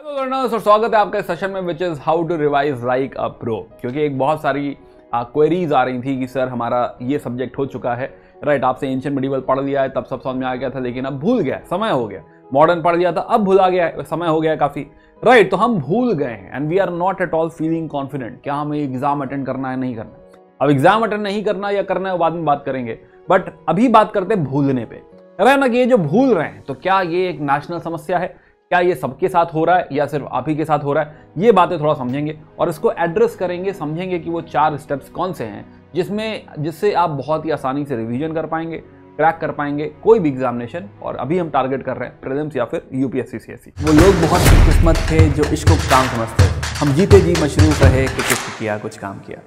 Hello learners और स्वागत है आपका सेशन में which is how to revise like a pro क्योंकि एक बहुत सारी क्वेरीज आ रही थी कि सर हमारा ये सब्जेक्ट हो चुका है राइट आपसे एंशियन मेडिवल पढ़ लिया है तब सब समझ में आ गया था लेकिन अब भूल गया समय हो गया मॉडर्न पढ़ लिया था अब भुला गया समय हो गया काफ़ी राइट right, तो हम भूल गए हैं and we are not at all feeling confident क्या हमें एग्जाम अटेंड करना है नहीं करना अब एग्जाम अटेंड नहीं करना या करना है बाद में बात करेंगे बट अभी बात करते हैं भूलने पर रहे ना कि ये जो भूल रहे हैं तो क्या ये एक नेशनल समस्या है क्या ये सबके साथ हो रहा है या सिर्फ आप ही के साथ हो रहा है ये बातें थोड़ा समझेंगे और इसको एड्रेस करेंगे समझेंगे कि वो चार स्टेप्स कौन से हैं जिसमें जिससे आप बहुत ही आसानी से रिवीजन कर पाएंगे क्रैक कर पाएंगे कोई भी एग्जामिनेशन और अभी हम टारगेट कर रहे हैं प्रीलिम्स या फिर यूपीएससी सीएससी वो लोग बहुत खुशकिस्मत थे जो इसको काम समझते हम जीते जी मशरूफ रहे कि कुछ किया कुछ काम किया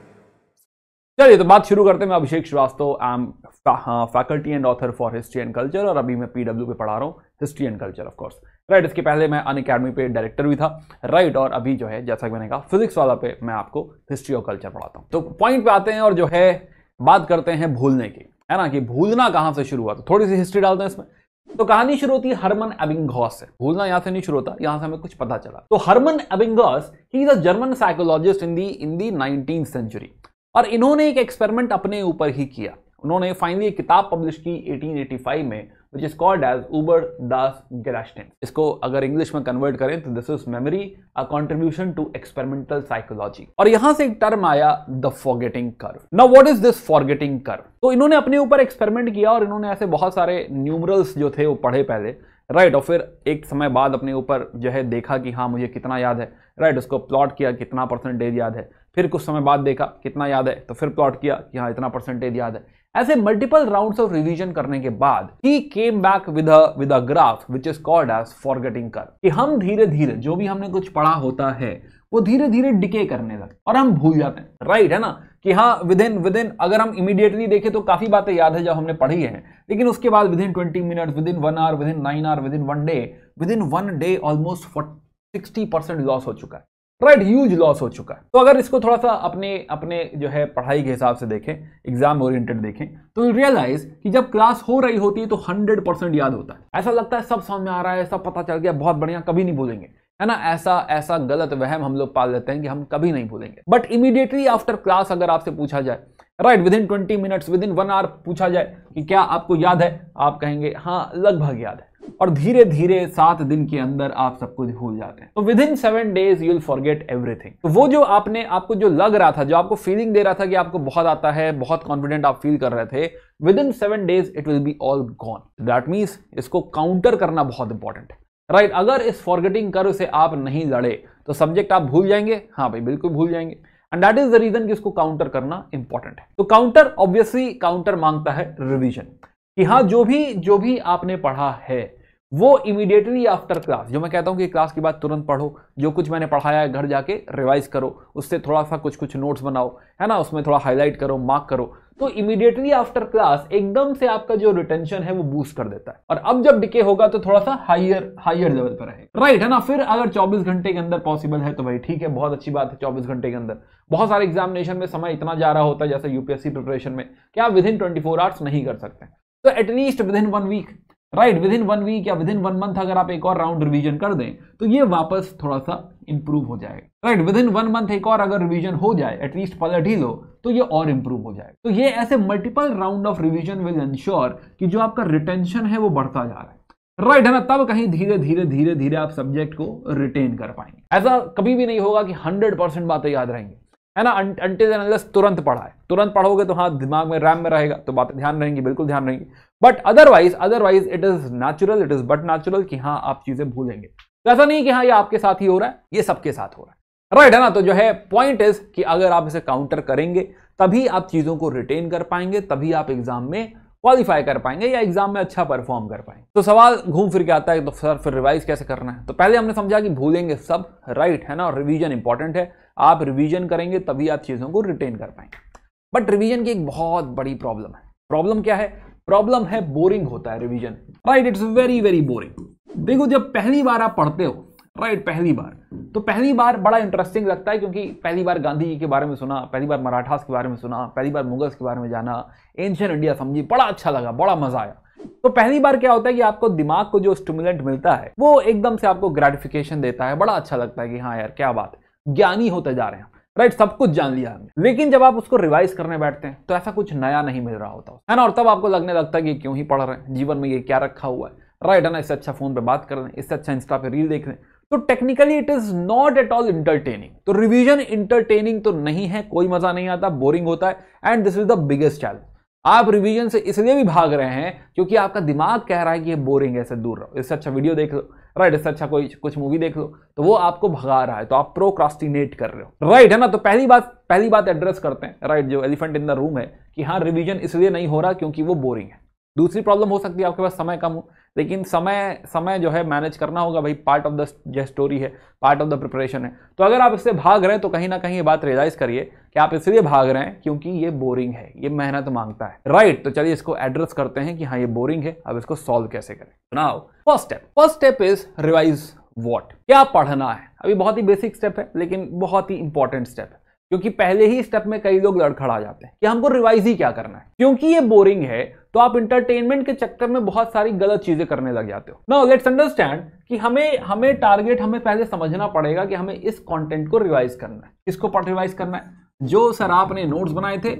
चलिए तो बात शुरू करते हैं मैं Abhishek Shrivastava I am faculty and author for history and culture और अभी मैं पीडब्ल्यू पे पढ़ा रहा हूँ history and culture of course right इसके पहले मैं अन अकेडमी पे डायरेक्टर भी था राइट right, और अभी जो है जैसा कि मैंने कहा फिजिक्स वाला पे मैं आपको हिस्ट्री और कल्चर पढ़ाता हूँ तो पॉइंट पे आते हैं और जो है बात करते हैं भूलने की है ना कि भूलना कहाँ से शुरू हुआ तो थोड़ी सी हिस्ट्री डालते हैं इसमें तो कहानी शुरू होती है हरमन एबिंगॉस से भूलना यहां से नहीं शुरू होता यहां से हमें कुछ पता चला तो Hermann Ebbinghaus he is a German psychologist in the in the nineteen century और इन्होंने एक एक्सपेरिमेंट अपने ऊपर ही किया उन्होंने फाइनली एक किताब पब्लिश की 1885 में विच इज कॉल्ड एज उबर दास गैरास्टेन इसको अगर इंग्लिश में कन्वर्ट करें तो this is memory a contribution to experimental psychology और यहां से एक टर्म आया the forgetting curve now what is this forgetting curve तो इन्होंने अपने ऊपर एक्सपेरिमेंट किया और इन्होंने ऐसे बहुत सारे न्यूमरल्स जो थे वो पढ़े पहले राइट और फिर एक समय बाद अपने ऊपर जो है देखा कि हाँ मुझे कितना याद है राइट उसको प्लॉट किया कितना परसेंटेज याद है फिर कुछ समय बाद देखा कितना याद है तो फिर प्लॉट किया कि हाँ इतना परसेंटेज याद है ऐसे मल्टीपल राउंड्स ऑफ रिवीजन करने के बाद ही came back with with a graph which is called as forgetting कर कि हम धीरे धीरे जो भी हमने कुछ पढ़ा होता है वो धीरे धीरे डिके करने लगते और हम भूल जाते हैं राइट right, है ना कि हाँ विद इन विद इन अगर हम इमीडिएटली देखें तो काफी बातें याद है जो हमने पढ़ी है लेकिन उसके बाद within twenty minute within one hour within nine hour within one day within one day almost sixty percent loss हो चुका है राइट ह्यूज लॉस हो चुका है तो अगर इसको थोड़ा सा अपने अपने जो है पढ़ाई के हिसाब से देखें एग्जाम ओरिएंटेड देखें तो यू रियलाइज कि जब क्लास हो रही होती है तो हंड्रेड परसेंट याद होता है ऐसा लगता है सब समझ में आ रहा है सब पता चल गया बहुत बढ़िया कभी नहीं भूलेंगे है ना ऐसा ऐसा गलत वहम हम लोग पाल लेते हैं कि हम कभी नहीं भूलेंगे बट इमीडिएटली आफ्टर क्लास अगर आपसे पूछा जाए right within twenty minutes within one hour पूछा जाए कि क्या आपको याद है आप कहेंगे हाँ लगभग याद है और धीरे धीरे सात दिन के अंदर आप सब कुछ भूल जाते हैं तो within seven days you'll forget everything तो वो जो आपने आपको जो लग रहा था जो आपको फीलिंग दे रहा था कि आपको बहुत आता है बहुत कॉन्फिडेंट आप फील कर रहे थे within seven days it will be all gone that means इसको काउंटर करना बहुत इंपॉर्टेंट है राइट right, अगर इस फॉरगेटिंग कर से आप नहीं लड़े तो सब्जेक्ट आप भूल जाएंगे हाँ भाई बिल्कुल भूल जाएंगे and that is the reason कि इसको काउंटर करना इंपॉर्टेंट है तो काउंटर ऑब्वियसली काउंटर मांगता है रिविजन कि हाँ हम्म। जो भी जो भी आपने पढ़ा है वो इमीडिएटली आफ्टर क्लास जो मैं कहता हूँ कि क्लास के बाद तुरंत पढ़ो जो कुछ मैंने पढ़ाया है घर जाके रिवाइज करो उससे थोड़ा सा कुछ कुछ नोट्स बनाओ है ना उसमें थोड़ा हाईलाइट करो मार्क करो तो इमीडिएटली आफ्टर क्लास एकदम से आपका जो रिटेंशन है वो बूस्ट कर देता है और अब जब डिके होगा तो थोड़ा सा हाइयर हाइयर लेवल पर रहे राइट है ना फिर अगर 24 घंटे के अंदर पॉसिबल है तो भाई ठीक है बहुत अच्छी बात है 24 घंटे के अंदर बहुत सारे एग्जामिनेशन में समय इतना जा रहा होता है जैसे यूपीएससी प्रिपरेशन में क्या आप विद इन ट्वेंटी आवर्स नहीं कर सकते तो at least within one week right within one week या विद इन वन मंथ अगर आप एक और राउंड रिवीजन कर दें तो ये वापस थोड़ा सा इंप्रूव हो जाएगा right within one month एक और अगर रिवीजन हो जाए एटलीस्ट पलट ही लो तो ये और इंप्रूव हो जाए तो ये ऐसे multiple round of revision will ensure कि जो आपका रिटेंशन है वो बढ़ता जा रहा है राइट right, है ना तब कहीं धीरे धीरे धीरे धीरे आप सब्जेक्ट को रिटेन कर पाएंगे ऐसा कभी भी नहीं होगा कि हंड्रेड परसेंट बातें याद रहेंगे है ना अंटिल अनलेस तुरंत पढ़ा है तुरंत पढ़ोगे तो हाँ दिमाग में रैम में रहेगा तो बात ध्यान रहेंगी बिल्कुल ध्यान रहेंगी but otherwise otherwise it is natural it is but natural कि हाँ आप चीजें भूलेंगे तो ऐसा नहीं कि हाँ ये आपके साथ ही हो रहा है ये सबके साथ हो रहा है राइट right, है ना तो जो है पॉइंट इज कि अगर आप इसे काउंटर करेंगे तभी आप चीजों को रिटेन कर पाएंगे तभी आप एग्जाम में क्वालिफाई कर पाएंगे या एग्जाम में अच्छा परफॉर्म कर पाएंगे तो सवाल घूम फिर के आता है तो सर फिर रिवाइज कैसे करना है तो पहले हमने समझा कि भूलेंगे सब राइट right, है ना और रिविजन इंपॉर्टेंट है आप रिवीजन करेंगे तभी आप चीज़ों को रिटेन कर पाएंगे बट रिवीजन की एक बहुत बड़ी प्रॉब्लम है प्रॉब्लम क्या है प्रॉब्लम है बोरिंग होता है revision right it's very very boring देखो जब पहली बार आप पढ़ते हो राइट right, पहली बार तो पहली बार बड़ा इंटरेस्टिंग लगता है क्योंकि पहली बार गांधी जी के बारे में सुना पहली बार मराठास के बारे में सुना पहली बार मुगल्स के बारे में जाना एंशियन इंडिया समझी बड़ा अच्छा लगा बड़ा मजा आया तो पहली बार क्या होता है कि आपको दिमाग को जो स्टिमुलेंट मिलता है वो एकदम से आपको ग्रेटिफिकेशन देता है बड़ा अच्छा लगता है कि हाँ यार क्या बात है ज्ञानी होते जा रहे हैं राइट सब कुछ जान लिया हमने लेकिन जब आप उसको रिवाइज करने बैठते हैं तो ऐसा कुछ नया नहीं मिल रहा होता है ना और तब आपको लगने लगता है कि क्यों ही पढ़ रहे हैं जीवन में ये क्या रखा हुआ है राइट है ना इससे अच्छा फोन पे बात कर लें इससे अच्छा इंस्टा पे रील देख लें तो technically it is not at all entertaining तो रिविजन इंटरटेनिंग तो नहीं है कोई मजा नहीं आता बोरिंग होता है and this is the biggest challenge आप रिवीजन से इसलिए भी भाग रहे हैं क्योंकि आपका दिमाग कह रहा है कि ये बोरिंग है ऐसे दूर रहो इससे अच्छा वीडियो देख लो राइट इससे अच्छा कोई कुछ मूवी देख लो तो वो आपको भगा रहा है तो आप प्रोक्रास्टिनेट कर रहे हो राइट है ना तो पहली बात पहली बात एड्रेस करते हैं राइट जो एलिफेंट इन द रूम है कि हाँ रिविजन इसलिए नहीं हो रहा क्योंकि वो बोरिंग है दूसरी प्रॉब्लम हो सकती है आपके पास समय कम हो लेकिन समय समय जो है मैनेज करना होगा भाई पार्ट ऑफ द जो स्टोरी है पार्ट ऑफ द प्रिपरेशन है तो अगर आप इससे भाग रहे हैं तो कहीं ना कहीं ये बात रियलाइज़ करिए कि आप इसलिए भाग रहे हैं क्योंकि ये बोरिंग है ये मेहनत मांगता है राइट right, तो चलिए इसको एड्रेस करते हैं कि हाँ ये बोरिंग है अब इसको सॉल्व कैसे करें now first step first step is revise what क्या पढ़ना है अभी बहुत ही बेसिक स्टेप है लेकिन बहुत ही इंपॉर्टेंट स्टेप है क्योंकि पहले ही स्टेप में कई लोग लड़खड़ा जाते हैं कि हमको रिवाइज ही क्या करना है क्योंकि ये बोरिंग है तो आप इंटरटेनमेंट के चक्कर में बहुत सारी गलत चीजें करने लग जाते हो नाउ लेट्स अंडरस्टैंड कि हमें हमें टारगेट हमें पहले समझना पड़ेगा कि हमें इस कंटेंट को रिवाइज करना है किसको रिवाइज करना है जो सर आपने नोट्स बनाए थे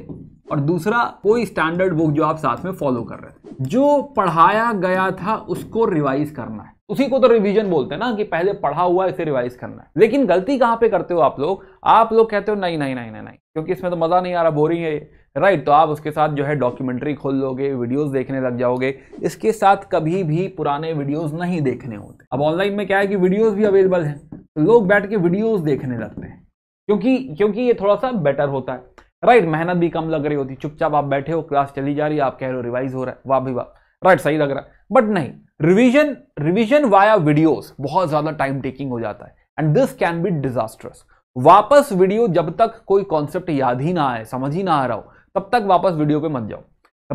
और दूसरा कोई स्टैंडर्ड बुक जो आप साथ में फॉलो कर रहे थे जो पढ़ाया गया था उसको रिवाइज करना है उसी को तो रिवीजन बोलते हैं ना कि पहले पढ़ा हुआ इसे रिवाइज करना है लेकिन गलती कहाँ पे करते हो आप लोग आप लोग कहते हो नहीं नहीं नहीं नहीं नहीं क्योंकि इसमें तो मज़ा नहीं आ रहा बोरिंग है राइट तो आप उसके साथ जो है डॉक्यूमेंट्री खोल लोगे वीडियोस देखने लग जाओगे इसके साथ कभी भी पुराने वीडियोस नहीं देखने होते अब ऑनलाइन में क्या है कि वीडियोस भी अवेलेबल हैं तो लोग बैठ के वीडियोस देखने लगते हैं क्योंकि क्योंकि ये थोड़ा सा बेटर होता है राइट मेहनत भी कम लग रही होती चुपचाप आप बैठे हो क्लास चली जा रही है आप कह रहे हो रिवाइज हो रहा है वाह भी वाह राइट सही लग रहा है बट नहीं रिविजन रिविजन वाया वीडियोज बहुत ज़्यादा टाइम टेकिंग हो जाता है and this can be disasters वापस वीडियो जब तक कोई कॉन्सेप्ट याद ही ना आए समझ ही ना आ रहा हो तब तक वापस वीडियो पे मत जाओ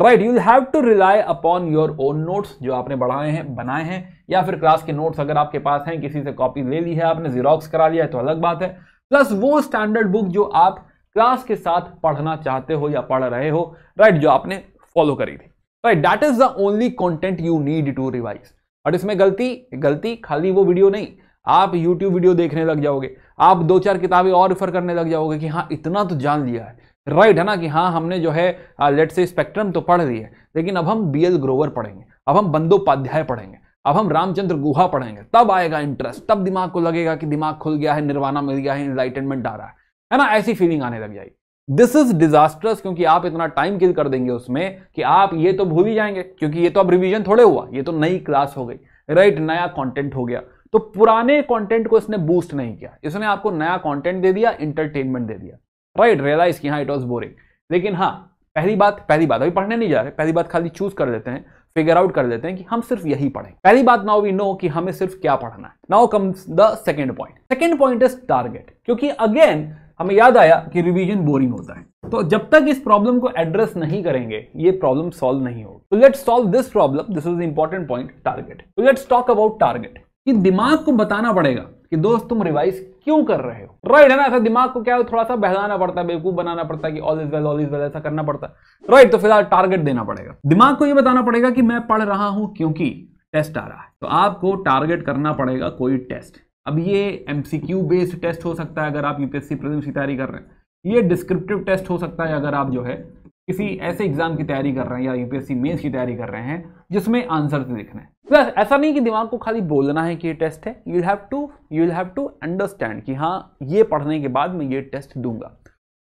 right you have to rely upon your own notes जो आपने बढ़ाए हैं बनाए हैं या फिर क्लास के नोट्स अगर आपके पास हैं किसी से कॉपी ले ली है आपने जीरोक्स करा लिया है तो अलग बात है प्लस वो स्टैंडर्ड बुक जो आप क्लास के साथ पढ़ना चाहते हो या पढ़ रहे हो राइट right, जो आपने फॉलो करी थी right that is the only content you need to revise और इसमें गलती गलती खाली वो वीडियो नहीं आप यूट्यूब वीडियो देखने लग जाओगे आप दो चार किताबें और रिफर करने लग जाओगे कि हाँ इतना तो जान लिया है राइट right है ना कि हाँ हमने जो है लेट से स्पेक्ट्रम तो पढ़ रही है लेकिन अब हम बी एल ग्रोवर पढ़ेंगे अब हम बंदोपाध्याय पढ़ेंगे अब हम रामचंद्र गुहा पढ़ेंगे तब आएगा इंटरेस्ट तब दिमाग को लगेगा कि दिमाग खुल गया है निर्वाणा मिल गया है इनलाइटनमेंट आ रहा है है ना ऐसी फीलिंग आने लग जाएगी दिस इज डिजास्टर्स क्योंकि आप इतना टाइम किल कर देंगे उसमें कि आप ये तो भूल ही जाएंगे क्योंकि ये तो अब रिविजन थोड़े हुआ ये तो नई क्लास हो गई राइट right, नया कॉन्टेंट हो गया तो पुराने कंटेंट को इसने बूस्ट नहीं किया इसने आपको नया कंटेंट दे दिया इंटरटेनमेंट दे दिया राइट रियलाइज किया हाँ इट वॉज बोरिंग लेकिन हाँ पहली बात पहली बात अभी पढ़ने नहीं जा रहे पहली बात खाली चूज कर लेते हैं फिगर आउट कर लेते हैं कि हम सिर्फ यही पढ़ें पहली बात नाउ वी नो कि हमें सिर्फ क्या पढ़ना है now comes the second point second point is target क्योंकि अगेन हमें याद आया कि रिविजन बोरिंग होता है तो जब तक इस प्रॉब्लम को एड्रेस नहीं करेंगे ये प्रॉब्लम सॉल्व नहीं होगी तो let's solve this problem this is important point target तो लेट्स टॉक अबाउट टारगेट कि दिमाग को बताना पड़ेगा कि दोस्त तुम रिवाइज क्यों कर रहे हो राइट है ना ऐसा दिमाग को क्या है थोड़ा सा बहलाना पड़ता है बेवकूफ बनाना पड़ता है कि all is well all is well ऐसा करना पड़ता है राइट तो फिलहाल टारगेट देना पड़ेगा दिमाग को यह बताना पड़ेगा कि मैं पढ़ रहा हूं क्योंकि टेस्ट आ रहा है तो आपको टारगेट करना पड़ेगा कोई टेस्ट अब ये एमसीक्यू बेस्ड टेस्ट हो सकता है अगर आप यूपीएससी प्रदेश की तैयारी कर रहे हैं ये डिस्क्रिप्टिव टेस्ट हो सकता है अगर आप जो है किसी ऐसे एग्जाम की तैयारी कर रहे हैं या यूपीएससी मेंस की तैयारी कर रहे हैं जिसमें आंसर लिखने हैं प्लस तो ऐसा नहीं कि दिमाग को खाली बोलना है कि ये टेस्ट है you have to you will have to understand कि हाँ ये पढ़ने के बाद मैं ये टेस्ट दूंगा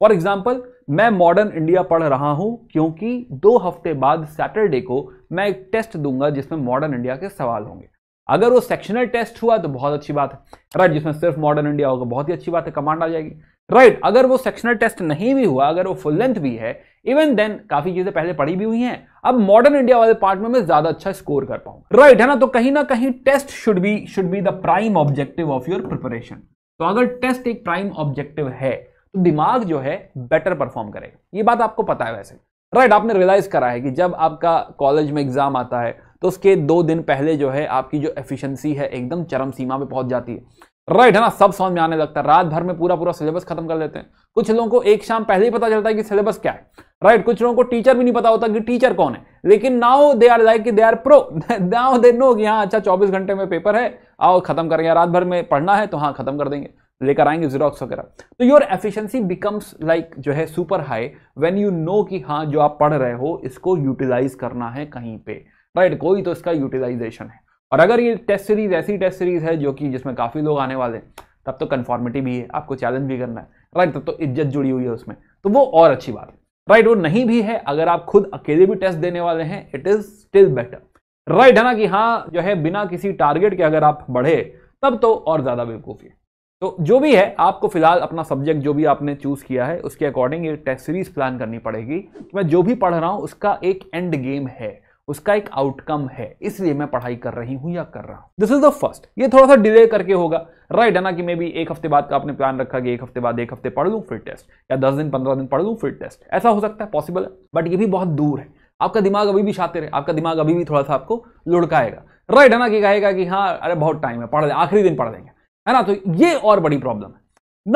फॉर एग्जाम्पल मैं मॉडर्न इंडिया पढ़ रहा हूँ क्योंकि दो हफ्ते बाद सैटरडे को मैं एक टेस्ट दूंगा जिसमें मॉडर्न इंडिया के सवाल होंगे अगर वो सेक्शनल टेस्ट हुआ तो बहुत अच्छी बात है राइट जिसमें सिर्फ मॉडर्न इंडिया होगा बहुत ही अच्छी बात है कमांड आ जाएगी राइट right, अगर वो सेक्शनल टेस्ट नहीं भी हुआ अगर वो फुल लेंथ भी है इवन देन काफी चीजें पहले पढ़ी भी हुई हैं अब मॉडर्न इंडिया वाले पार्ट में मैं ज्यादा अच्छा स्कोर कर पाऊं राइट right, है ना तो कहीं ना कहीं test should be should be the prime objective of your preparation तो अगर टेस्ट एक प्राइम ऑब्जेक्टिव है तो दिमाग जो है बेटर परफॉर्म करेगा ये बात आपको पता है वैसे राइट right, आपने रियलाइज करा है कि जब आपका कॉलेज में एग्जाम आता है तो उसके दो दिन पहले जो है आपकी जो एफिशिएंसी है एकदम चरम सीमा पे पहुंच जाती है राइट है ना सब समझ में आने लगता है रात भर में पूरा पूरा सिलेबस खत्म कर लेते हैं कुछ लोगों को एक शाम पहले ही पता चलता है कि सिलेबस क्या है राइट right? कुछ लोगों को टीचर भी नहीं पता होता कि टीचर कौन है लेकिन now they are like they are pro now they know कि हाँ अच्छा चौबीस घंटे में पेपर है आओ खत्म करेंगे रात भर में पढ़ना है तो हाँ खत्म कर देंगे लेकर आएंगे जीरोक्स वगैरह तो योर एफिशिएंसी बिकम्स लाइक जो है super high when you know कि हाँ जो आप पढ़ रहे हो इसको यूटिलाइज करना है कहीं पे राइट right? कोई तो इसका यूटिलाइजेशन है और अगर ये टेस्ट सीरीज ऐसी टेस्ट सीरीज है जो कि जिसमें काफ़ी लोग आने वाले हैं तब तो कन्फॉर्मिटी भी है आपको चैलेंज भी करना है राइट तब तो इज्जत जुड़ी हुई है उसमें तो वो और अच्छी बात है राइट वो नहीं भी है अगर आप खुद अकेले भी टेस्ट देने वाले हैं it is still better right है ना कि हाँ जो है बिना किसी टारगेट के अगर आप बढ़े तब तो और ज़्यादा बेवकूफ़ी है तो जो भी है आपको फिलहाल अपना सब्जेक्ट जो भी आपने चूज़ किया है उसके अकॉर्डिंग ये टेस्ट सीरीज प्लान करनी पड़ेगी कि तो मैं जो भी पढ़ रहा हूँ उसका एक एंड गेम है उसका एक आउटकम है इसलिए मैं पढ़ाई कर रही हूं या कर रहा हूं दिस इज द फर्स्ट ये थोड़ा सा डिले करके होगा राइट right, है ना कि मे भी एक हफ्ते बाद का आपने प्लान रखा कि एक हफ्ते बाद एक हफ्ते पढ़ लूँ फिर टेस्ट या दस दिन पंद्रह दिन पढ़ लूँ फिर टेस्ट ऐसा हो सकता है पॉसिबल है बट ये भी बहुत दूर है आपका दिमाग अभी भी शातिर है आपका दिमाग अभी भी थोड़ा सा आपको लुड़काएगा राइट right, है ना कि कहेगा कि हाँ अरे बहुत टाइम है पढ़ लें आखिरी दिन पढ़ देंगे है ना तो ये और बड़ी प्रॉब्लम है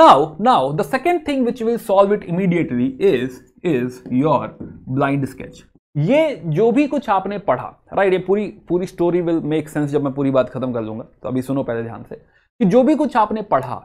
now now the second thing which will solve it immediately is is your blind sketch ये जो भी कुछ आपने पढ़ा राइट ये पूरी पूरी स्टोरी विल मेक सेंस जब मैं पूरी बात खत्म कर लूंगा तो अभी सुनो पहले ध्यान से कि जो भी कुछ आपने पढ़ा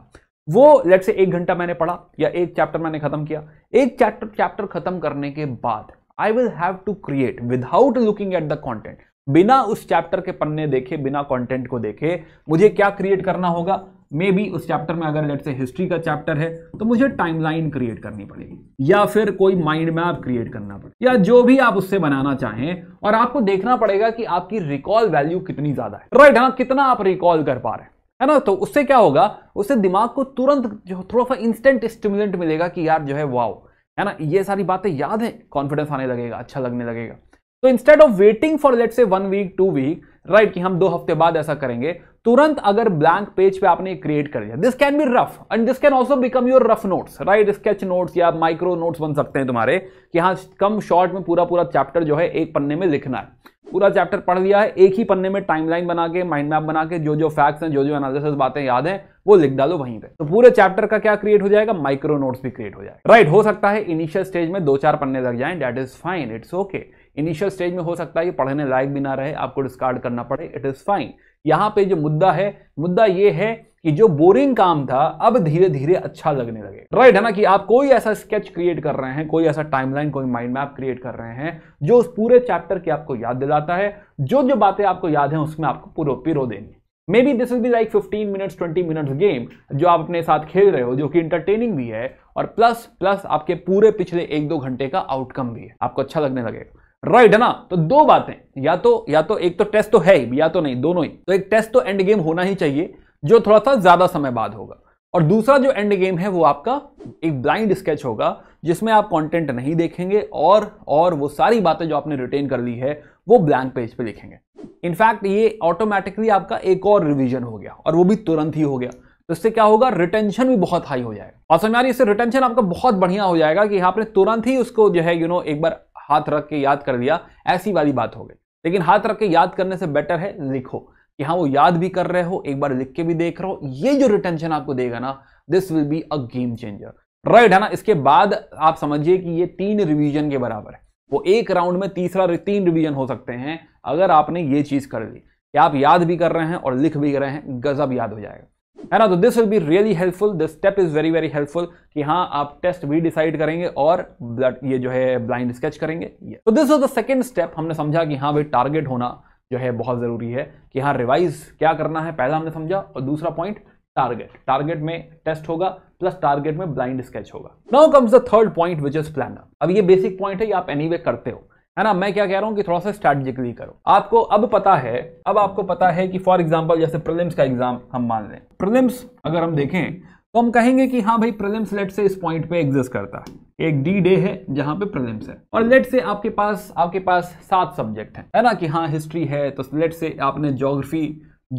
वो लेट से एक घंटा मैंने पढ़ा या एक चैप्टर मैंने खत्म किया एक चैप्टर चैप्टर खत्म करने के बाद I will have to create without looking at the content बिना उस चैप्टर के पन्ने देखे बिना कॉन्टेंट को देखे मुझे क्या क्रिएट करना होगा मे बी उस चैप्टर में अगर लेट से हिस्ट्री का चैप्टर है तो मुझे टाइमलाइन क्रिएट करनी पड़ेगी या फिर कोई माइंड मैप क्रिएट करना पड़ेगा या जो भी आप उससे बनाना चाहें और आपको देखना पड़ेगा कि आपकी रिकॉल वैल्यू कितनी ज्यादा है राइट हाँ कितना आप रिकॉल कर पा रहे हैं है ना तो उससे क्या होगा उससे दिमाग को तुरंत जो थोड़ा सा इंस्टेंट स्टिमुलेंट मिलेगा कि यार जो है वाओ है ना ये सारी बातें याद है कॉन्फिडेंस आने लगेगा अच्छा लगने लगेगा तो instead of waiting for let's say one week two week right right, कि हम दो हफ्ते बाद ऐसा करेंगे तुरंत अगर ब्लैंक पेज पे आपने क्रिएट कर दिया this can be rough and this can also become your rough notes right sketch notes या माइक्रो नोट्स बन सकते हैं तुम्हारे कि हाँ कम शॉर्ट में पूरा पूरा चैप्टर जो है एक पन्ने में लिखना है पूरा चैप्टर पढ़ लिया है एक ही पन्ने में टाइमलाइन बना के माइंड मैप बना के जो जो फैक्ट्स हैं जो जो एनालिसिस बातें याद हैं वो लिख डालो वहीं पे तो पूरे चैप्टर का क्या क्रिएट हो जाएगा माइक्रो नोट्स भी क्रिएट हो जाएगा राइट right, हो सकता है इनिशियल स्टेज में दो चार पन्ने लग जाएं that is fine it's okay initial stage में हो सकता है कि पढ़ने लायक भी ना रहे आपको डिस्कार्ड करना पड़े इट इज़ फाइन यहाँ पे जो मुद्दा है मुद्दा ये है कि जो बोरिंग काम था अब धीरे धीरे अच्छा लगने लगे राइट है ना कि आप कोई ऐसा स्केच क्रिएट कर रहे हैं कोई ऐसा टाइमलाइन कोई माइंड मैप क्रिएट कर रहे हैं जो उस पूरे चैप्टर की आपको याद दिलाता है जो जो बातें आपको याद है उसमें आपको पूरा पिरो देंगे maybe this is be like fifteen minutes twenty minutes game जो आप अपने साथ खेल रहे हो जो कि इंटरटेनिंग भी है और प्लस प्लस आपके पूरे पिछले एक दो घंटे का आउटकम भी है आपको अच्छा लगने लगेगा राइट है ना तो दो बातें या तो या तो एक तो टेस्ट तो है ही या तो नहीं दोनों ही तो एक टेस्ट तो एंड गेम होना ही चाहिए जो थोड़ा सा ज्यादा समय बाद होगा और दूसरा जो एंड गेम है वो आपका एक ब्लाइंड स्केच होगा जिसमें आप कंटेंट नहीं देखेंगे और और वो सारी बातें जो आपने रिटेन कर ली है वो ब्लैंक पेज पे लिखेंगे इनफैक्ट ये ऑटोमेटिकली आपका एक और रिविजन हो गया और वो भी तुरंत ही हो गया तो इससे क्या होगा रिटेंशन भी बहुत हाई हो जाएगा और समझ में इससे रिटेंशन आपका बहुत बढ़िया हो जाएगा कि आपने तुरंत ही उसको जो है यू नो एक बार हाथ रख के याद कर दिया ऐसी वाली बात हो गई लेकिन हाथ रख के याद करने से बेटर है लिखो कि हाँ वो याद भी कर रहे हो एक बार लिख के भी देख रहे हो ये जो रिटेंशन आपको देगा ना this will be a game changer right है ना इसके बाद आप समझिए कि ये तीन रिवीजन के बराबर है वो एक राउंड में तीसरा तीन रिवीजन हो सकते हैं अगर आपने ये चीज कर ली कि आप याद भी कर रहे हैं और लिख भी रहे हैं गजब याद हो जाएगा है ना तो this will be really helpful this step is very very helpful कि हाँ आप टेस्ट भी डिसाइड करेंगे और ब्लड ये जो है ब्लाइंड स्केच करेंगे तो this was the second step हमने समझा कि हाँ भाई टारगेट होना जो है बहुत ज़रूरी है कि हाँ रिवाइज क्या करना है पहला हमने समझा और दूसरा पॉइंट टारगेट टारगेट में टेस्ट होगा प्लस टारगेट में ब्लाइंड स्केच होगा now comes the third point which is planner अब ये बेसिक पॉइंट है ये आप एनी anyway करते हो है ना मैं क्या कह रहा हूँ कि थोड़ा सा स्ट्रैटेजिकली करो आपको अब पता है अब आपको पता है कि फॉर एग्जाम्पल जैसे प्रिलिम्स का एग्जाम हम मान लें प्रिलिम्स अगर हम देखें तो हम कहेंगे कि हाँ भाई प्रिलिम्स लेट से इस पॉइंट पे एग्जिस्ट करता है एक डी डे है जहाँ पे प्रिलिम्स है और लेट से आपके पास आपके पास सात सब्जेक्ट है ना कि हाँ हिस्ट्री है तो लेट से आपने जोग्राफी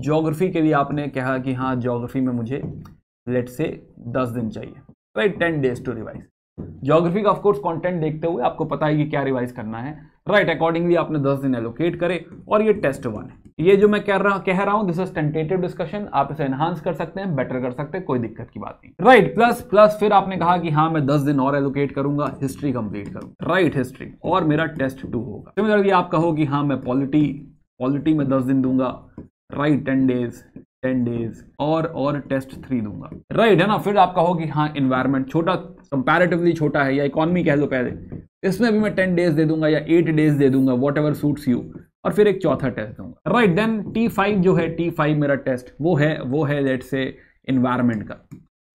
जोग्राफी के लिए आपने कहा कि हाँ जोग्राफी में मुझे लेट से दस दिन चाहिए right ten days to revise geography का ऑफकोर्स कंटेंट देखते हुए आपको पता है कि क्या रिवाइज करना है राइट right, अकॉर्डिंगली आपने 10 दिन एलोकेट करे और ये टेस्ट वन है ये जो मैं कह रहा कह रहा हूँ दिस इज टेंटेटिव डिस्कशन आप इसे एनहांस कर सकते हैं बेटर कर सकते हैं कोई दिक्कत की बात नहीं राइट प्लस प्लस फिर आपने कहा कि हाँ मैं दस दिन और एलोकेट करूंगा हिस्ट्री कंप्लीट करूंगा राइट right, हिस्ट्री और मेरा टेस्ट टू होगा सिमिलरली आप कहो कि हाँ मैं पॉलिटी पॉलिटी में दस दिन दूंगा right ten days ten days और और टेस्ट थ्री दूंगा राइट right, है ना फिर आप कहो कि हाँ इन्वायरमेंट छोटा कंपेरेटिवली छोटा है या इकोनॉमी कह दो पहले इसमें भी मैं टेन डेज दे दूंगा या एट डेज दे दूंगा वॉट एवर सूट्स यू और फिर एक चौथा टेस्ट दूंगा राइट देन टी फाइव जो है टी फाइव मेरा टेस्ट वो है वो है लेट से इन्वायरमेंट का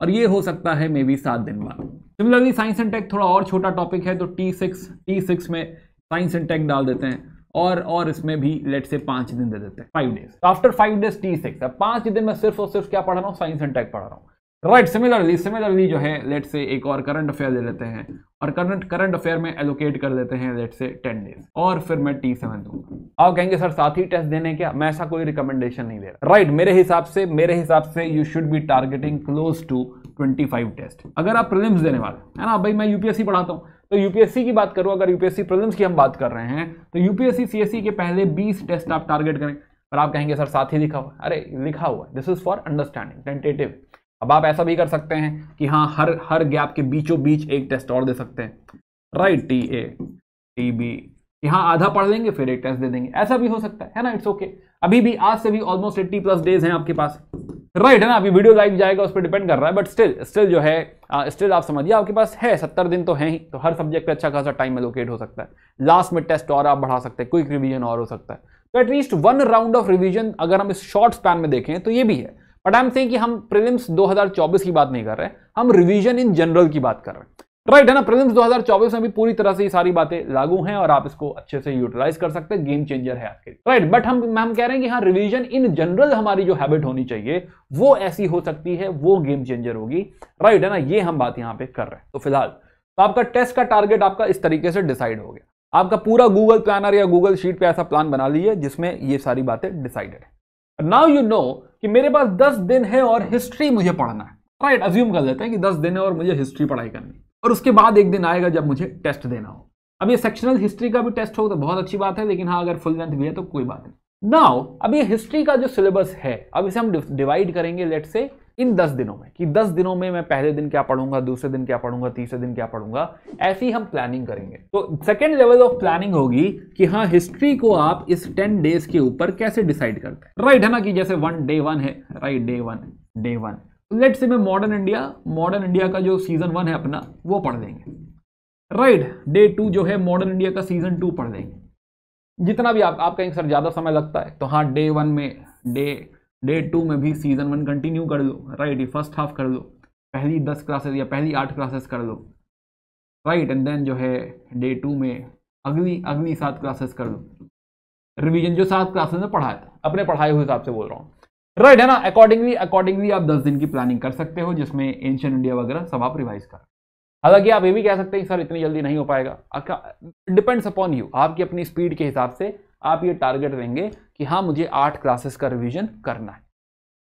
और ये हो सकता है मे बी सात दिन बाद सिमिलरली साइंस एंड टेक थोड़ा और छोटा टॉपिक है तो टी सिक्स टी सिक्स में साइंस एंड टेक डाल देते हैं और और इसमें भी लेट से पांच दिन दे देते हैं five days after five days T six पांच दिन में सिर्फ और सिर्फ क्या पढ़ा रहा हूँ साइंस एंड टेक पढ़ा रहा हूँ राइट सिमिलरली सिमिलरली जो है लेट से एक और करंट अफेयर ले लेते हैं और करंट करंट अफेयर में एलोकेट कर लेते हैं लेट से टेन डेज और फिर मैं टी सेवन दूंगा आप कहेंगे सर साथ ही टेस्ट देने क्या मैं ऐसा कोई रिकमेंडेशन नहीं दे रहा राइट right, मेरे हिसाब से मेरे हिसाब से you should be targeting close to twenty test अगर आप प्रिलिम्स देने वाले है ना भाई मैं यूपीएससी पढ़ाता हूँ तो यूपीएससी की बात करो अगर यूपीएससी प्रिलिम्स की हम बात कर रहे हैं तो यूपीएससी सीएससी e के पहले 20 टेस्ट आप टारगेट करें पर आप कहेंगे सर साथ ही लिखा हुआ अरे लिखा हुआ this is for understanding tentative अब आप ऐसा भी कर सकते हैं कि हाँ हर हर गैप के बीचों बीच एक टेस्ट और दे सकते हैं right T A T B यहाँ आधा पढ़ लेंगे फिर एक टेस्ट दे देंगे ऐसा भी हो सकता है ना इट्स ओके okay. अभी भी आज से भी ऑलमोस्ट एट्टी प्लस डेज हैं आपके पास राइट right, है ना अभी वीडियो लाइव जाएगा उस पर डिपेंड कर रहा है बट स्टिल स्टिल जो है स्टिल आप समझिए आपके पास है सत्तर दिन तो है ही तो हर सब्जेक्ट पे अच्छा खासा टाइम एलोकेट हो सकता है लास्ट में टेस्ट और आप बढ़ा सकते हैं क्विक रिवीजन और हो सकता है तो at least one round of revision अगर हम इस शॉर्ट स्पैन में देखें तो ये भी है बट आई एम सेइंग कि हम प्रीलिम्स 2024 की बात नहीं कर रहे हम रिवीजन इन जनरल की बात कर रहे हैं राइट है ना प्रेजेंट 2024 में भी पूरी तरह से ये सारी बातें लागू हैं और आप इसको अच्छे से यूटिलाइज कर सकते हैं गेम चेंजर है आपके राइट बट हम हम कह रहे हैं कि हाँ रिवीजन इन जनरल हमारी जो हैबिट होनी चाहिए वो ऐसी हो सकती है वो गेम चेंजर होगी राइट है ना ये हम बात यहाँ पे कर रहे हैं तो फिलहाल तो आपका टेस्ट का टारगेट आपका इस तरीके से डिसाइड हो गया आपका पूरा गूगल प्लानर या गूगल शीट पर ऐसा प्लान बना लीजिए जिसमें ये सारी बातें डिसाइडेड है नाउ यू नो कि मेरे पास दस दिन है और हिस्ट्री मुझे पढ़ना है राइट अज्यूम कर लेते हैं कि दस दिन है और मुझे हिस्ट्री पढ़ाई करनी है और उसके बाद एक दिन आएगा जब मुझे टेस्ट देना हो अब ये सेक्शनल हिस्ट्री का भी टेस्ट हो तो बहुत अच्छी बात है लेकिन हाँ अगर फुल लेंथ भी है तो कोई बात नहीं नाउ अब ये हिस्ट्री का जो सिलेबस है अब इसे हम डिवाइड करेंगे लेट से इन दस दिनों में कि दस दिनों में मैं पहले दिन क्या पढ़ूंगा दूसरे दिन क्या पढ़ूंगा तीसरे दिन क्या पढ़ूंगा ऐसी हम प्लानिंग करेंगे तो सेकेंड लेवल ऑफ प्लानिंग होगी कि हाँ हिस्ट्री को आप इस टेन डेज के ऊपर कैसे डिसाइड करते हैं राइट है ना कि जैसे वन डे वन है right day one day one let's say मैं मॉडर्न इंडिया मॉडर्न इंडिया का जो सीजन वन है अपना वो पढ़ देंगे राइट डे टू जो है मॉडर्न इंडिया का सीजन टू पढ़ देंगे जितना भी आप आप कहेंगे सर ज़्यादा समय लगता है तो हाँ डे वन में डे डे टू में भी सीजन वन कंटिन्यू कर लो राइट ये फर्स्ट हाफ कर लो पहली दस क्लासेस या पहली आठ क्लासेस कर लो राइट एंड देन जो है डे टू में अगली अगली सात क्लासेस कर लो रिवीजन जो सात क्लासेस में पढ़ाया था अपने पढ़ाए हुए हिसाब से बोल रहा हूँ राइट है ना अकॉर्डिंगली अकॉर्डिंगली आप दस दिन की प्लानिंग कर सकते हो जिसमें एंशियन इंडिया वगैरह सब आप रिवाइज कर हालांकि आप ये भी कह सकते हैं सर इतनी जल्दी नहीं हो पाएगा डिपेंड्स अपॉन यू आपकी अपनी स्पीड के हिसाब से आप ये टारगेट देंगे कि हाँ मुझे आठ क्लासेस का रिविजन करना है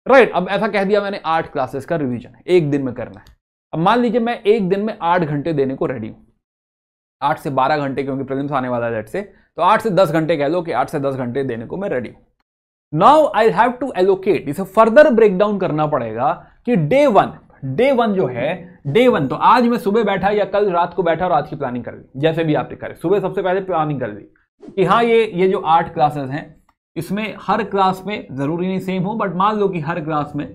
राइट right, अब ऐसा कह दिया मैंने आठ क्लासेस का रिविजन है एक दिन में करना है अब मान लीजिए मैं एक दिन में आठ घंटे देने को रेडी हूँ आठ से बारह घंटे क्योंकि प्रेजेंस आने वाला है लेट से तो आठ से दस घंटे कह लो कि आठ से दस घंटे देने को मैं रेडी हूँ now I have to allocate इसे फर्दर ब्रेक डाउन करना पड़ेगा कि डे वन डे वन जो है डे वन तो आज मैं सुबह बैठा या कल रात को बैठा और आज की प्लानिंग कर ली जैसे भी आपने करें सुबह सबसे पहले प्लानिंग कर ली कि हाँ ये ये जो आठ क्लासेस हैं इसमें हर क्लास में जरूरी नहीं सेम हो बट मान लो कि हर क्लास में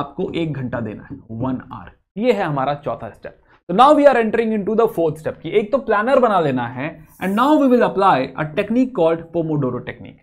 आपको एक घंटा देना है वन आवर ये है हमारा चौथा स्टेप तो now we are entering into the fourth step की एक तो प्लानर बना लेना है and now we will apply a technique called pomodoro technique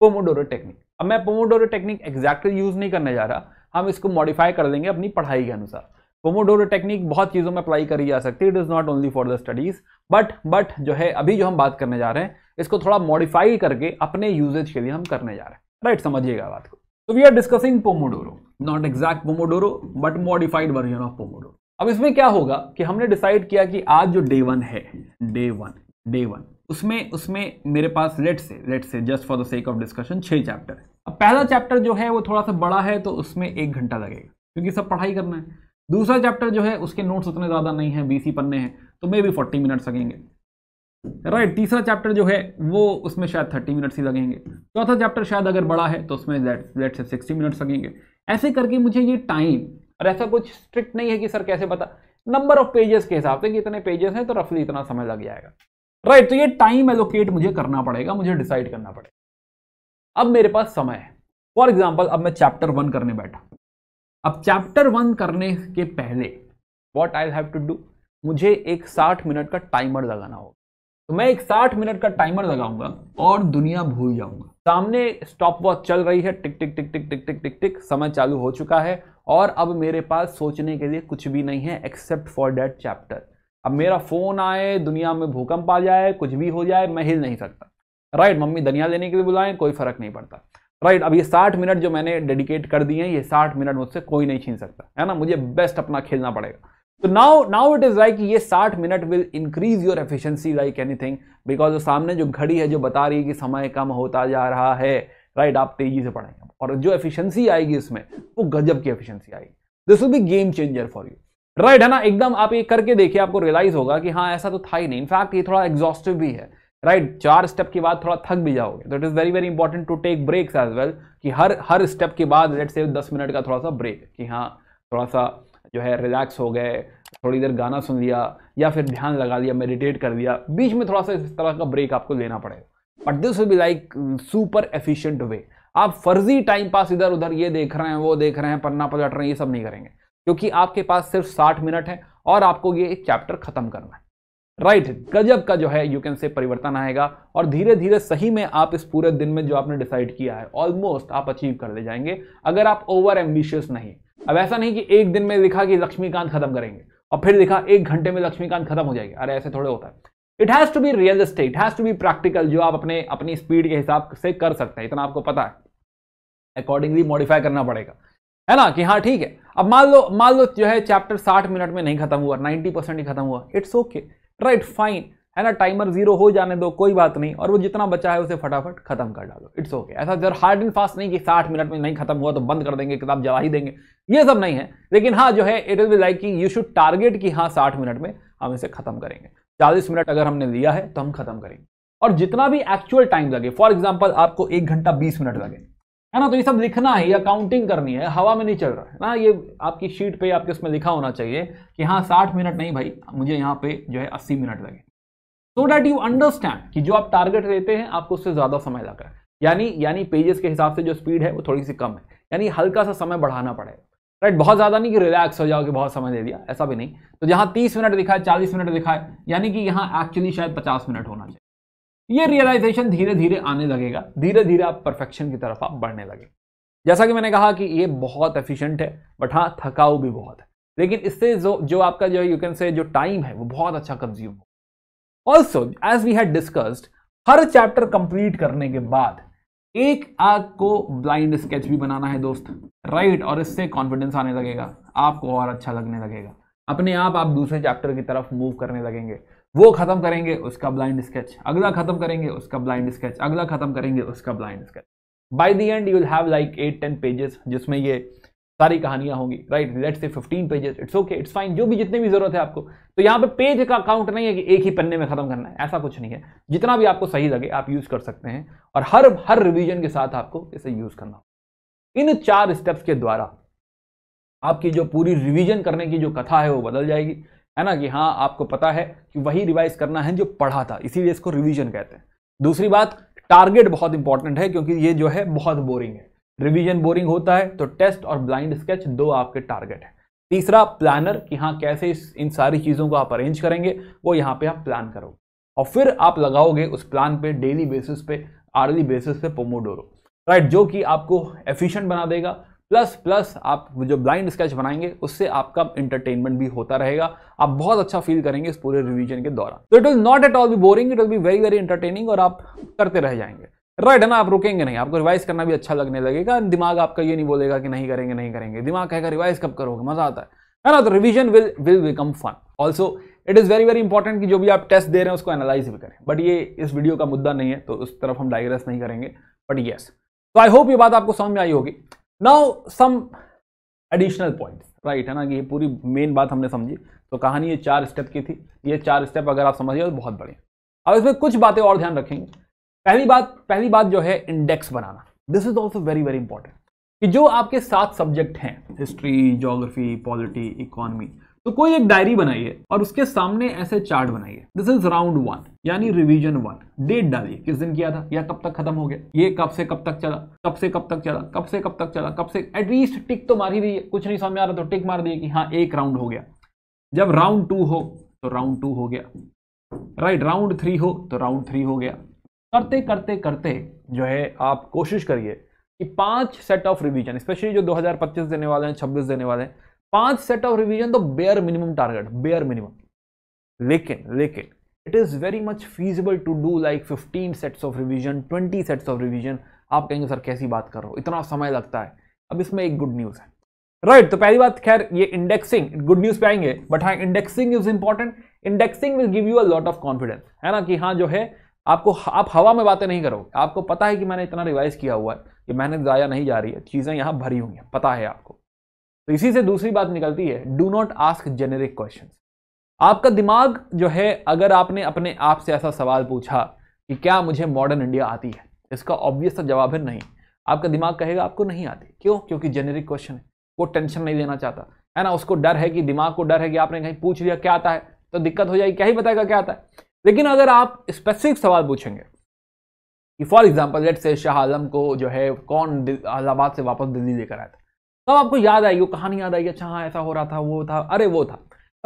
pomodoro technique अब मैं पोमोडोरो टेक्निक एग्जैक्टली यूज नहीं करने जा रहा हम इसको मॉडिफाई कर देंगे अपनी पढ़ाई के अनुसार पोमोडोरो टेक्निक बहुत चीज़ों में अप्लाई करी जा सकती है it is not only for the studies but but जो है अभी जो हम बात करने जा रहे हैं इसको थोड़ा मॉडिफाई करके अपने यूजेज के लिए हम करने जा रहे हैं राइट समझिएगा बात को तो we are discussing pomodoro not exact pomodoro but modified version of pomodoro अब इसमें क्या होगा कि हमने डिसाइड किया कि आज जो डे वन है डे वन डे वन उसमें उसमें मेरे पास let's say let's say just for the sake of discussion छः चैप्टर है अब पहला चैप्टर जो है वो थोड़ा सा बड़ा है तो उसमें एक घंटा लगेगा क्योंकि सब पढ़ाई करना है दूसरा चैप्टर जो है उसके नोट्स उतने ज़्यादा नहीं हैं बीसी पन्ने हैं तो मे बी फोर्टी मिनट्स लगेंगे राइट right, तीसरा चैप्टर जो है वो उसमें शायद थर्टी मिनट्स ही लगेंगे चौथा चैप्टर शायद अगर बड़ा है तो उसमें लेट से सिक्सटी मिनट्स लगेंगे ऐसे करके मुझे ये टाइम और ऐसा कुछ स्ट्रिक्ट नहीं है कि सर कैसे बता नंबर ऑफ पेजेस के हिसाब से कि इतने पेजेस हैं तो रफली इतना समय लग जाएगा राइट तो ये टाइम एलोकेट मुझे करना पड़ेगा मुझे डिसाइड करना पड़ेगा अब मेरे पास समय है फॉर एग्जाम्पल अब मैं चैप्टर वन करने बैठा अब चैप्टर वन करने के पहले what I have to do मुझे एक साठ मिनट का टाइमर लगाना होगा तो मैं एक साठ मिनट का टाइमर लगाऊंगा और दुनिया भूल जाऊंगा सामने स्टॉप वॉच चल रही है टिक टिक टिक टिक टिक टिक टिक टिक समय चालू हो चुका है और अब मेरे पास सोचने के लिए कुछ भी नहीं है एक्सेप्ट फॉर डेट चैप्टर अब मेरा फ़ोन आए दुनिया में भूकंप आ जाए कुछ भी हो जाए मैं हिल नहीं सकता राइट मम्मी धनिया लेने के लिए बुलाएं कोई फ़र्क नहीं पड़ता राइट अब ये साठ मिनट जो मैंने डेडिकेट कर दिए हैं ये साठ मिनट मुझसे कोई नहीं छीन सकता है ना मुझे बेस्ट अपना खेलना पड़ेगा तो now now it is like ये साठ minute will increase your efficiency like anything because जो सामने जो घड़ी है जो बता रही है कि समय कम होता जा रहा है राइट आप तेजी से पढ़ेंगे और जो एफिशिएंसी आएगी इसमें वो गजब की एफिशिएंसी आएगी this will be game changer for you right right, है ना एकदम आप ये करके देखिए आपको रियलाइज होगा कि हाँ ऐसा तो था ही नहीं इनफैक्ट ये थोड़ा एग्जॉस्टिव भी है राइट right, चार स्टेप के बाद थोड़ा थक भी जाओगे तो it is very very important to take breaks as well कि हर हर स्टेप के बाद लेट से दस मिनट का थोड़ा सा ब्रेक कि हाँ थोड़ा सा जो है रिलैक्स हो गए थोड़ी देर गाना सुन लिया या फिर ध्यान लगा लिया मेडिटेट कर लिया बीच में थोड़ा सा इस तरह का ब्रेक आपको लेना पड़ेगा but this will be like super efficient way आप फर्जी टाइम पास इधर उधर ये देख रहे हैं वो देख रहे हैं पन्ना पलट रहे हैं ये सब नहीं करेंगे क्योंकि आपके पास सिर्फ साठ मिनट है और आपको ये चैप्टर खत्म करना है राइट right, गजब का जो है यू कैन से परिवर्तन आएगा और धीरे धीरे सही में आप इस पूरे दिन में जो आपने डिसाइड किया है ऑलमोस्ट आप अचीव कर ले जाएंगे अगर आप ओवर एम्बिशियस नहीं अब ऐसा नहीं कि एक दिन में लिखा कि लक्ष्मीकांत खत्म करेंगे और फिर लिखा एक घंटे में लक्ष्मीकांत खत्म हो जाएगी अरे ऐसे थोड़े होता है it has to be realistic it has to be practical जो आप अपने अपनी स्पीड के हिसाब से कर सकते हैं इतना आपको पता है अकॉर्डिंगली मॉडिफाई करना पड़ेगा है ना कि हाँ ठीक है अब मान लो मान लो जो है चैप्टर साठ मिनट में नहीं खत्म हुआ नाइन्टी परसेंट ही खत्म हुआ इट्स ओके राइट फाइन है ना टाइमर जीरो हो जाने दो कोई बात नहीं और वो जितना बचा है उसे फटाफट खत्म कर डालो इट्स ओके ऐसा जर हार्ड एंड फास्ट नहीं कि साठ मिनट में नहीं खत्म हुआ तो बंद कर देंगे किताब जला ही देंगे ये सब नहीं है लेकिन हाँ जो है इट इज लाइक कि यू शुड टारगेट कि हाँ साठ मिनट में हम इसे खत्म करेंगे चालीस मिनट अगर हमने लिया है तो हम खत्म करेंगे और जितना भी एक्चुअल टाइम लगे फॉर एग्जाम्पल आपको एक घंटा बीस मिनट लगे है ना तो ये सब लिखना है अकाउंटिंग करनी है हवा में नहीं चल रहा है ना ये आपकी शीट पे आपके उसमें लिखा होना चाहिए कि हाँ साठ मिनट नहीं भाई मुझे यहाँ पे जो है अस्सी मिनट लगे सो डैट यू अंडरस्टैंड कि जो आप टारगेट देते हैं आपको उससे ज़्यादा समय लगा है यानी यानी पेजेस के हिसाब से जो स्पीड है वो थोड़ी सी कम है यानी हल्का सा समय बढ़ाना पड़ेगा राइट बहुत ज़्यादा नहीं कि रिलैक्स हो जाओ कि बहुत समय दे दिया ऐसा भी नहीं तो जहाँ तीस मिनट दिखाए है चालीस मिनट दिखाए है यानी कि यहाँ एक्चुअली शायद पचास मिनट होना चाहिए ये रियलाइजेशन धीरे धीरे आने लगेगा धीरे धीरे आप परफेक्शन की तरफ आप बढ़ने लगे जैसा कि मैंने कहा कि ये बहुत एफिशिएंट है बट हाँ थकाऊ भी बहुत है लेकिन इससे जो जो आपका जो यू कैन से जो टाइम है वो बहुत अच्छा कंज्यूम हो also as we had discussed हर चैप्टर कंप्लीट करने के बाद एक आग को ब्लाइंड स्केच भी बनाना है दोस्त राइट right? और इससे कॉन्फिडेंस आने लगेगा आपको और अच्छा लगने लगेगा अपने आप आप दूसरे चैप्टर की तरफ मूव करने लगेंगे वो खत्म करेंगे उसका ब्लाइंड स्केच अगला खत्म करेंगे उसका ब्लाइंड स्केच अगला खत्म करेंगे उसका blind sketch by the end you will have like eight ten pages जिसमें ये सारी कहानियां होंगी right let's say 15 pages it's okay it's fine जो भी जितने भी जरूरत है आपको तो यहाँ पे पेज का अकाउंट नहीं है कि एक ही पन्ने में खत्म करना है ऐसा कुछ नहीं है जितना भी आपको सही लगे आप यूज कर सकते हैं और हर हर रिविजन के साथ आपको इसे यूज करना इन चार स्टेप्स के द्वारा आपकी जो पूरी रिविजन करने की जो कथा है वो बदल जाएगी है ना कि हाँ आपको पता है कि वही रिवाइज करना है जो पढ़ा था इसीलिए इसको रिविजन कहते हैं दूसरी बात टारगेट बहुत इंपॉर्टेंट है क्योंकि ये जो है बहुत बोरिंग है रिवीजन बोरिंग होता है तो टेस्ट और ब्लाइंड स्केच दो आपके टारगेट है तीसरा प्लानर कि हाँ कैसे इन सारी चीज़ों को आप अरेंज करेंगे वो यहाँ पे आप प्लान करोगे और फिर आप लगाओगे उस प्लान पे डेली बेसिस पे आर्ली बेसिस पे पोमोडोरो राइट जो कि आपको एफिशिएंट बना देगा प्लस प्लस आप जो ब्लाइंड स्केच बनाएंगे उससे आपका इंटरटेनमेंट भी होता रहेगा आप बहुत अच्छा फील करेंगे इस पूरे रिवीजन के दौरान तो it will not at all be boring it will be very very entertaining और आप करते रह जाएंगे राइट right, है ना आप रुकेंगे नहीं आपको रिवाइज करना भी अच्छा लगने लगेगा दिमाग आपका ये नहीं बोलेगा कि नहीं करेंगे नहीं करेंगे दिमाग कहेगा रिवाइज कब करोगे मजा आता है है ना तो revision will will become fun also it is very very important कि जो भी आप टेस्ट दे रहे हैं उसको एनालाइज भी करें बट ये इस वीडियो का मुद्दा नहीं है तो उस तरफ हम डाइग्रेस नहीं करेंगे बट येस तो आई होप ये बात आपको समझ में आई होगी now some additional points right है ना कि ये पूरी मेन बात हमने समझी तो कहानी ये चार स्टेप की थी ये चार स्टेप अगर आप समझिए तो बहुत बढ़िया अब इसमें कुछ बातें और ध्यान रखेंगे पहली बात पहली बात जो है इंडेक्स बनाना this is also very very important कि जो आपके सात सब्जेक्ट हैं हिस्ट्री जोग्राफी पॉलिटी इकोनॉमी तो कोई एक डायरी बनाइए और उसके सामने ऐसे चार्ट बनाइए दिस इज राउंड वन यानी रिवीजन वन डेट डालिए किस दिन किया था या कब तक खत्म हो गया ये कब से कब तक चला कब से कब तक चला कब से कब तक चला कब से एटलीस्ट टिक तो मार ही दी कुछ नहीं समझ आ रहा तो टिक मार दिए कि हाँ एक राउंड हो गया जब राउंड टू हो तो राउंड टू हो गया राइट राउंड थ्री हो तो राउंड थ्री हो गया करते करते करते जो है आप कोशिश करिए कि पांच सेट ऑफ रिवीजन स्पेशली जो 2025 देने वाले हैं 26 देने वाले हैं पांच सेट ऑफ रिवीजन तो bare minimum target bare minimum लेकिन लेकिन it is very much feasible to do like 15 sets of revision 20 sets of revision आप कहेंगे सर कैसी बात कर रहे हो इतना समय लगता है अब इसमें एक गुड न्यूज़ है राइट right, तो पहली बात खैर ये इंडेक्सिंग गुड न्यूज़ पे आएंगे बट हाँ indexing is important indexing will give you a lot of confidence है ना कि हाँ जो है आपको आप हवा में बातें नहीं करोगे आपको पता है कि मैंने इतना रिवाइज किया हुआ है कि मेहनत ज़ाया नहीं जा रही है चीज़ें यहाँ भरी हुई हैं पता है आपको तो इसी से दूसरी बात निकलती है do not ask generic question आपका दिमाग जो है अगर आपने अपने आप से ऐसा सवाल पूछा कि क्या मुझे मॉडर्न इंडिया आती है इसका ऑब्वियस जवाब है नहीं आपका दिमाग कहेगा आपको नहीं आती क्यों क्योंकि जेनेरिक क्वेश्चन है वो टेंशन नहीं लेना चाहता है ना उसको डर है कि दिमाग को डर है कि आपने कहीं पूछ लिया क्या आता है तो दिक्कत हो जाएगी क्या ही बताएगा क्या आता है लेकिन अगर आप स्पेसिफिक सवाल पूछेंगे कि फॉर एग्जाम्पल लेट से शाह आलम को जो है कौन इलाहाबाद से वापस दिल्ली लेकर आया था तब तो आपको याद आएगी वो कहानी याद आई अच्छा हाँ ऐसा हो रहा था वो था अरे वो था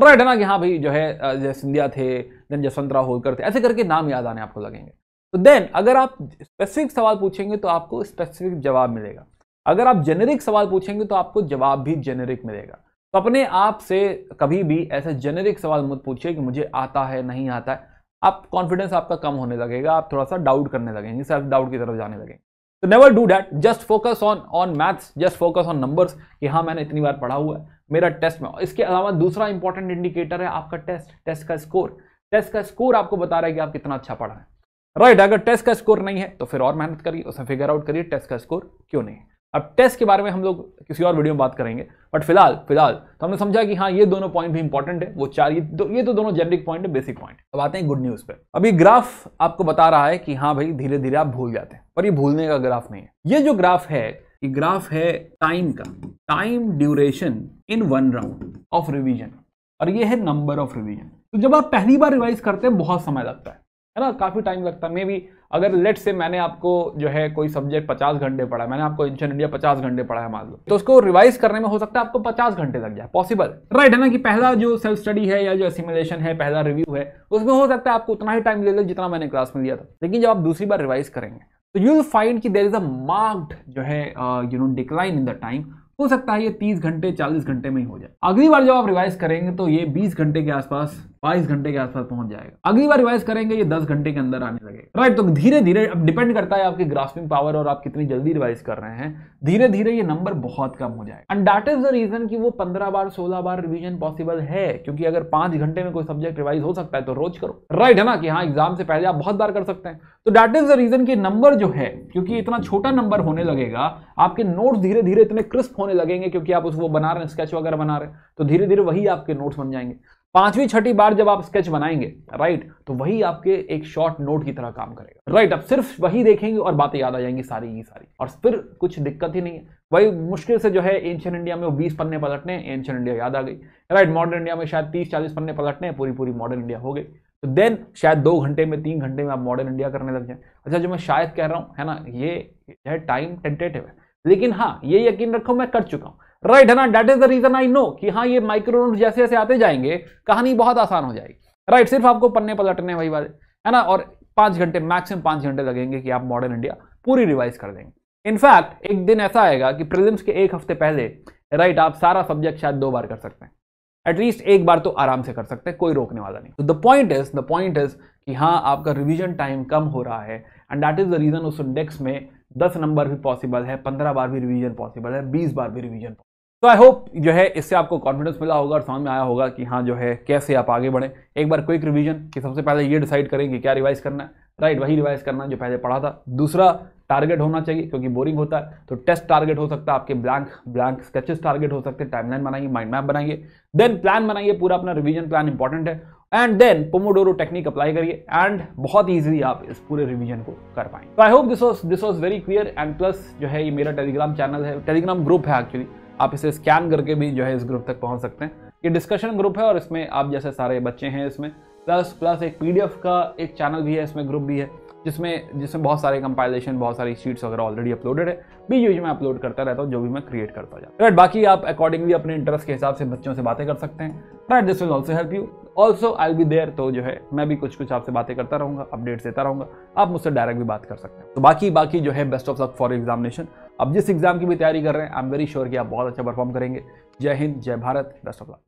राइट है ना कि हाँ भाई जो है जय सिंधिया थे देन जसवंत राव होलकर थे ऐसे करके नाम याद आने आपको लगेंगे तो देन अगर आप स्पेसिफिक सवाल पूछेंगे तो आपको स्पेसिफिक जवाब मिलेगा अगर आप जेनेरिक सवाल पूछेंगे तो आपको जवाब भी जेनेरिक मिलेगा तो अपने आप से कभी भी ऐसे जेनेरिक सवाल मत पूछिए कि मुझे आता है नहीं आता है आप कॉन्फिडेंस आपका कम होने लगेगा आप थोड़ा सा डाउट करने लगेंगे सेल्फ डाउट की तरफ जाने लगेंगे तो never do that just focus on on maths just focus on numbers कि हाँ मैंने इतनी बार पढ़ा हुआ है मेरा टेस्ट में इसके अलावा दूसरा इंपॉर्टेंट इंडिकेटर है आपका टेस्ट टेस्ट का स्कोर टेस्ट का स्कोर आपको बता रहा है कि आप कितना अच्छा पढ़ा है राइट right, अगर टेस्ट का स्कोर नहीं है तो फिर और मेहनत करिए उसमें फिगर आउट करिए टेस्ट का स्कोर क्यों नहीं है अब टेस्ट के बारे में हम लोग किसी और वीडियो में बात करेंगे बट फिलहाल फिलहाल तो हमने समझा कि हाँ ये दोनों पॉइंट भी इंपॉर्टेंट है वो चार ये तो ये तो दोनों जेनरिक पॉइंट है बेसिक पॉइंट अब आते हैं गुड न्यूज़ पे अब ये ग्राफ आपको बता रहा है कि हाँ भाई धीरे धीरे आप भूल जाते हैं पर ये भूलने का ग्राफ नहीं है ये जो ग्राफ है ये ग्राफ है टाइम का time duration in one round of revision और ये है नंबर ऑफ रिविजन तो जब आप पहली बार रिवाइज करते हैं बहुत समय लगता है है ना काफ़ी टाइम लगता है मे बी अगर लेट से मैंने आपको जो है कोई सब्जेक्ट पचास घंटे पढ़ा मैंने आपको इंशन इंडिया पचास घंटे पढ़ा है मान लो तो उसको रिवाइज करने में हो सकता है आपको पचास घंटे लग जाए पॉसिबल राइट है ना कि पहला जो सेल्फ स्टडी है या जो असिमुलेशन है पहला रिव्यू है उसमें हो सकता है आपको उतना ही टाइम ले लो जितना मैंने क्लास में लिया था लेकिन जब आप दूसरी बार रिवाइज करेंगे तो यू फाइंड की देर इज अ मार्क्ड जो है you know decline in the time हो सकता है ये तीस घंटे चालीस घंटे में ही हो जाए अगली बार जब आप रिवाइज करेंगे तो ये बीस घंटे के आसपास बाईस घंटे के आसपास पहुंच जाएगा अगली बार रिवाइज करेंगे ये दस घंटे के अंदर आने लगेगा राइट तो धीरे धीरे अब डिपेंड करता है आपकी ग्रास्पिंग पावर और आप कितनी जल्दी रिवाइज कर रहे हैं धीरे धीरे ये नंबर बहुत कम हो जाएगा and that is the reason की वो पंद्रह बार सोलह बार रिविजन पॉसिबल है क्योंकि अगर पांच घंटे में कोई सब्जेक्ट रिवाइज हो सकता है तो रोज करो राइट है ना कि हाँ एग्जाम से पहले आप बहुत बार कर सकते हैं तो दैट इज द रीजन की नंबर जो है क्योंकि इतना छोटा नंबर होने लगेगा आपके नोट्स धीरे धीरे इतने क्रिस्प होने लगेंगे क्योंकि आप उसको बना रहे हैं स्केच वगैरह बना रहे हैं तो धीरे धीरे वही आपके नोट्स बन जाएंगे पांचवी छठी बार जब आप स्केच बनाएंगे राइट तो वही आपके एक शॉर्ट नोट की तरह काम करेगा राइट अब सिर्फ वही देखेंगे और बातें याद आ जाएंगी सारी ही सारी और फिर कुछ दिक्कत ही नहीं है वही मुश्किल से जो है एंशियन इंडिया में वो बीस पन्ने पलटने एंशियन इंडिया याद आ गई राइट मॉडर्न इंडिया में शायद तीस चालीस पन्ने पलटने पूरी पूरी मॉडर्न इंडिया हो गई तो देन शायद दो घंटे में तीन घंटे में आप मॉडर्न इंडिया करने लग जाए अच्छा जो मैं शायद कह रहा हूँ है ना ये है टाइम टेंटेटिव है लेकिन हाँ ये यकीन रखो मैं कर चुका हूँ राइट है ना that is the reason I know कि हाँ ये माइक्रो जैसे जैसे आते जाएंगे कहानी बहुत आसान हो जाएगी राइट right, सिर्फ आपको पन्ने पलटने वही बात है ना और पांच घंटे मैक्सिमम पांच घंटे लगेंगे कि आप मॉडर्न इंडिया पूरी रिवाइज कर देंगे इनफैक्ट एक दिन ऐसा आएगा कि प्रिलिम्स के एक हफ्ते पहले राइट right, आप सारा सब्जेक्ट शायद दो बार कर सकते हैं एटलीस्ट एक बार तो आराम से कर सकते हैं कोई रोकने वाला नहीं the point is the point is कि हाँ आपका रिविजन टाइम कम हो रहा है and that is the reason उस इंडेक्स में दस नंबर भी पॉसिबल है पंद्रह बार भी रिविजन पॉसिबल है बीस बार भी रिवीजन तो आई होप जो है इससे आपको कॉन्फिडेंस मिला होगा और समझ में आया होगा कि हाँ जो है कैसे आप आगे बढ़ें एक बार क्विक रिवीजन कि सबसे पहले ये डिसाइड करें कि क्या रिवाइज करना है राइट वही रिवाइज करना है जो पहले पढ़ा था दूसरा टारगेट होना चाहिए क्योंकि बोरिंग होता है तो टेस्ट टारगेट हो सकता है आपके ब्लैंक ब्लैंक स्केचेस टारगेट हो सकते हैं टाइमलाइन बनाइए माइंड मैप बनाइए देन प्लान बनाइए पूरा अपना रिविजन प्लान इंपॉर्टेंट है and then pomodoro technique apply करिए एंड बहुत ईजिली आप इस पूरे रिविजन को कर पाएंगे तो I hope this was this was very clear and plus जो है ये मेरा टेलीग्राम चैनल है टेलीग्राम ग्रुप है एक्चुअली आप इसे स्कैन करके भी जो है इस ग्रुप तक पहुँच सकते हैं ये डिस्कशन ग्रुप है और इसमें आप जैसे सारे बच्चे हैं इसमें प्लस प्लस एक पी का एक चैनल भी है इसमें ग्रुप भी है जिसमें जिसमें बहुत सारे कंपाइलेशन बहुत सारी शीट्स वगैरह ऑलरेडी अपलोडेड है भी यूज में अपलोड करता रहता हूँ जो भी मैं क्रिएट करता जाता राइट बाकी आप अकॉर्डिंगली अपने इंटरेस्ट के हिसाब से बच्चों से बातें कर सकते हैं right this will also help you also I be there तो जो है मैं भी कुछ कुछ आपसे बातें करता रहूँगा अपडेट्स देता रहूँगा आप मुझसे डायरेक्ट भी बात कर सकते हैं तो बाकी बाकी जो है best of luck for examination अब जिस एग्जाम की भी तैयारी कर रहे हैं आई एम वेरी श्योर कि आप बहुत अच्छा परफॉर्म करेंगे जय हिंद जय भारत बेस्ट ऑफ लक